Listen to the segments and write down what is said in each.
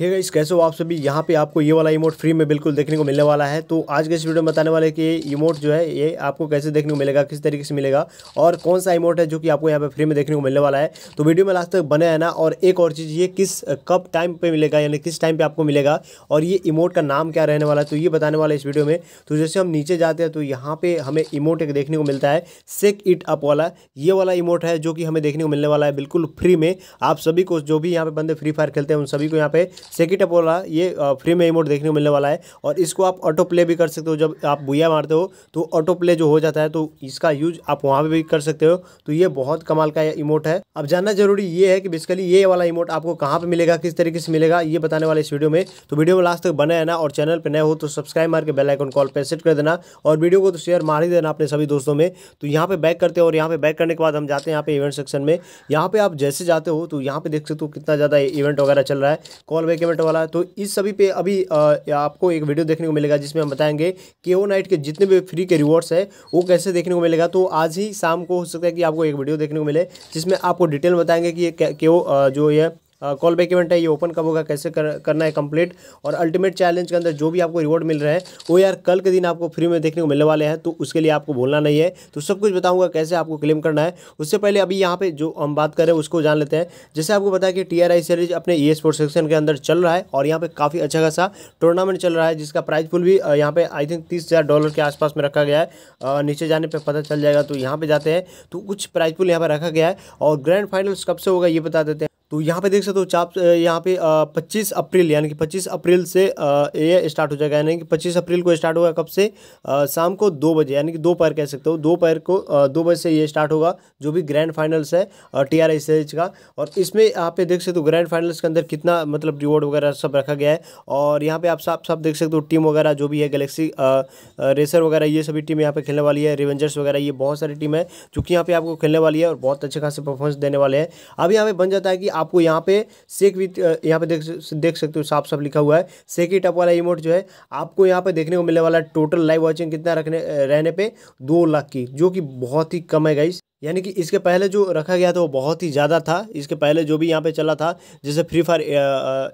hey guys कैसे हो आप सभी यहाँ पे आपको ये वाला इमोट फ्री में बिल्कुल देखने को मिलने वाला है तो आज के इस वीडियो में बताने वाले कि ये इमोट जो है ये आपको कैसे देखने को मिलेगा किस तरीके से मिलेगा और कौन सा इमोट है जो कि आपको यहाँ पे फ्री में देखने को मिलने वाला है तो वीडियो में लास्ट तक बने रहना और एक और चीज़ ये किस कब टाइम पर मिलेगा यानी किस टाइम पर आपको मिलेगा और ये इमोट का नाम क्या रहने वाला है तो ये बताने वाला इस वीडियो में तो जैसे हम नीचे जाते हैं तो यहाँ पर हमें इमोट एक देखने को मिलता है सेक इट अप वाला ये वाला इमोट है जो कि हमें देखने को मिलने वाला है बिल्कुल फ्री में आप सभी को जो भी यहाँ पर बंदे फ्री फायर खेलते हैं उन सभी को यहाँ पर सेकिट अपोला हाँ, ये फ्री में इमोट देखने को मिलने वाला है और इसको आप ऑटो प्ले भी कर सकते हो जब आप बुया मारते हो तो ऑटो प्ले जो हो जाता है तो इसका यूज आप वहाँ पर भी कर सकते हो तो ये बहुत कमाल का इमोट है अब जानना जरूरी ये है कि बेसिकली ये वाला इमोट आपको कहाँ पर मिलेगा किस तरीके से मिलेगा ये बताने वाले इस वीडियो में तो वीडियो में लास्ट तक बने रहना और चैनल पर नए हो तो सब्सक्राइब मार के बेलाइकन कॉल पर सेट कर देना और वीडियो को तो शेयर मार ही देना अपने सभी दोस्तों में तो यहाँ पर बैक करते हो और यहाँ पर बैक करने के बाद हम जाते हैं यहाँ पे इवेंट सेक्शन में यहाँ पे आप जैसे जाते हो तो यहाँ पे देख सकते हो कितना ज़्यादा इवेंट वगैरह चल रहा है कॉल रिकमेंड वाला तो इस सभी पे अभी आपको एक वीडियो देखने को मिलेगा जिसमें हम बताएंगे के ओ नाइट के जितने भी फ्री के रिवॉर्ड्स है वो कैसे देखने को मिलेगा तो आज ही शाम को हो सकता है कि आपको एक वीडियो देखने को मिले जिसमें आपको डिटेल बताएंगे कि वो के ओ जो है कॉल बैक इवेंट है ये ओपन कब होगा कैसे कर, करना है कंप्लीट और अल्टीमेट चैलेंज के अंदर जो भी आपको रिवॉर्ड मिल रहा है वो यार कल के दिन आपको फ्री में देखने को मिलने वाले हैं तो उसके लिए आपको भूलना नहीं है तो सब कुछ बताऊँगा कैसे आपको क्लेम करना है उससे पहले अभी यहाँ पर जो हम बात करें उसको जान लेते हैं जैसे आपको बताया कि टी सीरीज अपने ई स्पोर्ट्स सेक्शन के अंदर चल रहा है और यहाँ पर काफ़ी अच्छा खासा टूर्नामेंट चल रहा है जिसका प्राइज पुल भी यहाँ पर आई थिंक तीस डॉलर के आसपास में रखा गया है नीचे जाने पर पता चल जाएगा तो यहाँ पर जाते हैं तो कुछ प्राइज पुल यहाँ पर रखा गया है और ग्रैंड फाइनल्स कब से होगा ये बता देते हैं तो यहाँ पे देख सकते हो चाप यहाँ पे 25 अप्रैल यानी कि 25 अप्रैल से ये स्टार्ट हो जाएगा यानी कि 25 अप्रैल को स्टार्ट होगा कब से शाम को दो बजे यानी कि दोपहर कह सकते हो दोपहर को दो बजे से ये स्टार्ट होगा जो भी ग्रैंड फाइनल्स है टी आर का और इसमें यहाँ पे देख सकते हो ग्रैंड फाइनल्स के अंदर कितना मतलब रिवॉर्ड वगैरह सब रखा गया है और यहाँ पर आप साफ साफ देख सकते हो टीम वगैरह जो भी है गलेक्सी रेसर वगैरह ये सभी टीम यहाँ पे खेलने वाली है रिवेंजर्स वगैरह ये बहुत सारी टीम है चूँकि यहाँ पर आपको खेलने वाली है और बहुत अच्छे खासे परफॉर्मेंस देने वाले हैं अब यहाँ पर बन जाता है कि आपको यहाँ पे सेक विथ यहाँ पे देख देख सकते हो साफ साफ लिखा हुआ है सेक इट अप वाला इमोट जो है आपको यहाँ पे देखने को मिलने वाला है टोटल लाइव वॉचिंग कितना रखने रहने पे दो लाख की जो कि बहुत ही कम है गाइस यानी कि इसके पहले जो रखा गया था वो बहुत ही ज़्यादा था इसके पहले जो भी यहाँ पे चला था जैसे फ्री फायर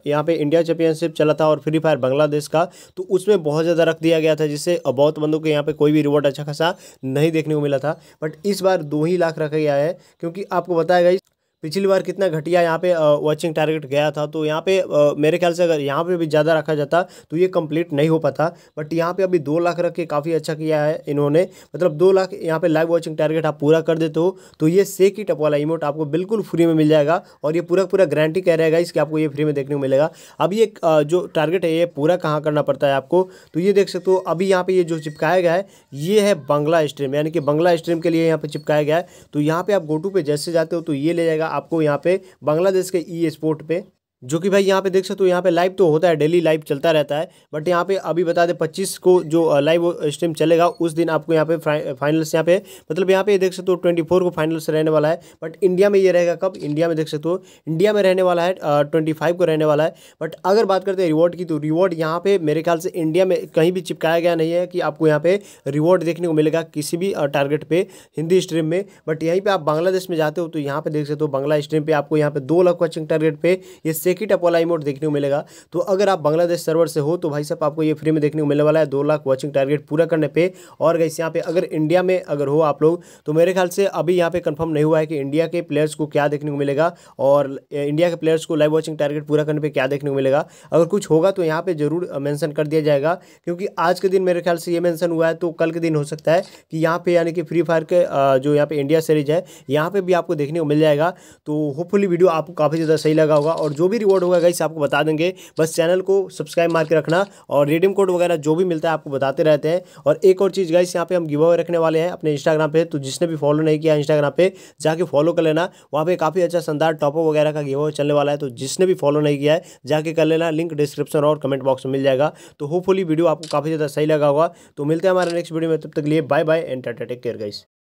यहाँ पे इंडिया चैंपियनशिप चला था और फ्री फायर बांग्लादेश का तो उसमें बहुत ज़्यादा रख दिया गया था जिससे बहुत बंदों को यहाँ पे कोई भी रिवॉर्ड अच्छा खासा नहीं देखने को मिला था बट इस बार दो ही लाख रखा गया है क्योंकि आपको बताया गया पिछली बार कितना घटिया यहाँ पे वॉचिंग टारगेट गया था तो यहाँ पे आ, मेरे ख्याल से अगर यहाँ पे भी ज़्यादा रखा जाता तो ये कंप्लीट नहीं हो पाता बट यहाँ पे अभी दो लाख रख के काफ़ी अच्छा किया है इन्होंने मतलब दो लाख यहाँ पे लाइव वॉचिंग टारगेट आप पूरा कर देते हो तो ये सेक ही टप वाला इमोट आपको बिल्कुल फ्री में मिल जाएगा और ये पूरा पूरा गारंटी कह रहेगा इसके आपको ये फ्री में देखने को मिलेगा अब ये जो टारगेट है ये पूरा कहाँ करना पड़ता है आपको तो ये देख सकते हो अभी यहाँ पर ये जो चिपकाया गया है ये है बंगला स्ट्रीम यानी कि बंगला स्ट्रीम के लिए यहाँ पर चिपकाया गया है तो यहाँ पर आप गोटू पर जैसे जाते हो तो ये ले जाएगा आपको यहाँ पे बांग्लादेश के ई स्पोर्ट पे जो कि भाई यहाँ पे देख सकते हो यहाँ पे लाइव तो होता है डेली लाइव चलता रहता है बट यहाँ पे अभी बता दें 25 को जो लाइव स्ट्रीम चलेगा उस दिन आपको यहाँ पे फाइनल्स यहाँ पे मतलब यहाँ पे देख सकते हो 24 को फाइनल्स रहने वाला है बट इंडिया में ये रहेगा कब इंडिया में देख सकते हो इंडिया में रहने वाला है ट्वेंटी को रहने वाला है बट अगर बात करते हैं रिवॉर्ड की तो रिवॉर्ड यहाँ पर मेरे ख्याल से इंडिया में कहीं भी चिपकाया गया नहीं है कि आपको यहाँ पे रिवॉर्ड देखने को मिलेगा किसी भी टारगेट पर हिंदी स्ट्रीम में बट यहीं पर आप बांग्लादेश में जाते हो तो यहाँ पर देख सकते हो बांग्ला स्ट्रीम पर आपको यहाँ पर दो लाख क्वेश्चन टारगेट पर इससे एक ही इमोट देखने को मिलेगा तो अगर आप बांग्लादेश सर्वर से हो तो भाई साहब आपको ये फ्री में देखने को मिलने वाला है दो लाख वॉचिंग टारगेट पूरा करने पे और गैस यहाँ पे अगर इंडिया में अगर हो आप लोग तो मेरे ख्याल से अभी यहाँ पे कन्फर्म नहीं हुआ है कि इंडिया के प्लेयर्स को क्या देखने को मिलेगा और इंडिया के प्लेयर्स को लाइव वॉचिंग टारगेट पूरा करने पर क्या देखने को मिलेगा अगर कुछ होगा तो यहाँ पर जरूर मैंसन कर दिया जाएगा क्योंकि आज के दिन मेरे ख्याल से ये मैंसन हुआ है तो कल के दिन हो सकता है कि यहाँ पर यानी कि फ्री फायर के जो यहाँ पे इंडिया सीरीज है यहाँ पर भी आपको देखने को मिल जाएगा तो होपफुली वीडियो आपको काफ़ी ज़्यादा सही लगा होगा और जो भी रिवॉर्ड होगा गाइस आपको बता देंगे बस चैनल को सब्सक्राइब मार के रखना और रिडीम कोड वगैरह जो भी मिलता है आपको बताते रहते हैं और एक और चीज़ गाइस यहाँ पे हम गिव अवे रखने वाले हैं अपने इंस्टाग्राम पे तो जिसने भी फॉलो नहीं किया इंस्टाग्राम पे जाके फॉलो कर लेना वहाँ पे काफ़ी अच्छा शानदार टॉपअप वगैरह का गिव अवे चलने वाला है तो जिसने भी फॉलो नहीं किया है जाके कर लेना लिंक डिस्क्रिप्शन और कमेंट बॉक्स में मिल जाएगा तो होपफुली वीडियो आपको काफ़ी ज़्यादा सही लगा होगा तो मिलते हैं हमारे नेक्स्ट वीडियो में तब तक लिए bye bye and take care guys